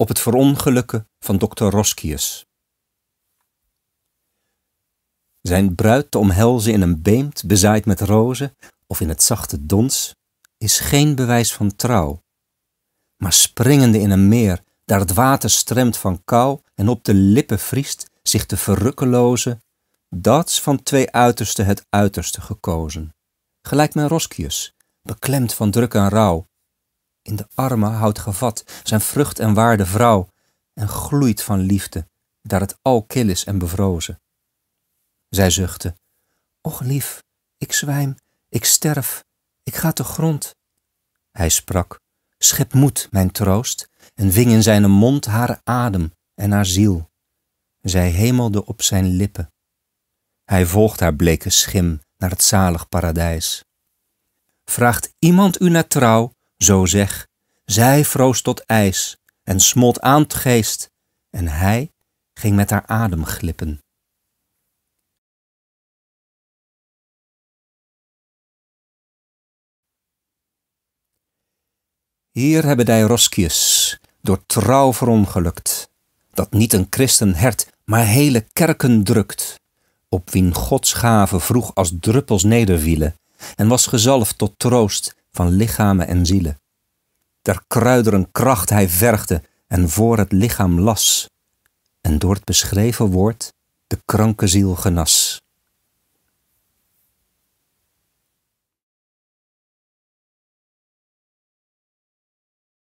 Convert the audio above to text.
op het verongelukken van dokter Roscius. Zijn bruid te omhelzen in een beemd bezaaid met rozen of in het zachte dons is geen bewijs van trouw. Maar springende in een meer, daar het water stremt van kou en op de lippen vriest zich te verrukkelozen, dat's van twee uitersten het uiterste gekozen. Gelijk men Roscius, beklemd van druk en rouw, in de armen houdt gevat zijn vrucht en waarde vrouw en gloeit van liefde, daar het al kil is en bevrozen. Zij zuchtte, och lief, ik zwijm, ik sterf, ik ga te grond. Hij sprak, schep moed, mijn troost, en ving in zijn mond haar adem en haar ziel. Zij hemelde op zijn lippen. Hij volgt haar bleke schim naar het zalig paradijs. Vraagt iemand u naar trouw, zo zeg, zij vroos tot ijs en smolt aan het geest, en hij ging met haar adem glippen. Hier hebben wij Roskius, door trouw verongelukt, dat niet een christen hert, maar hele kerken drukt, op wien Gods gave vroeg als druppels nedervielen, en was gezalfd tot troost van lichamen en zielen der kruideren kracht hij vergde en voor het lichaam las, en door het beschreven woord de kranke ziel genas.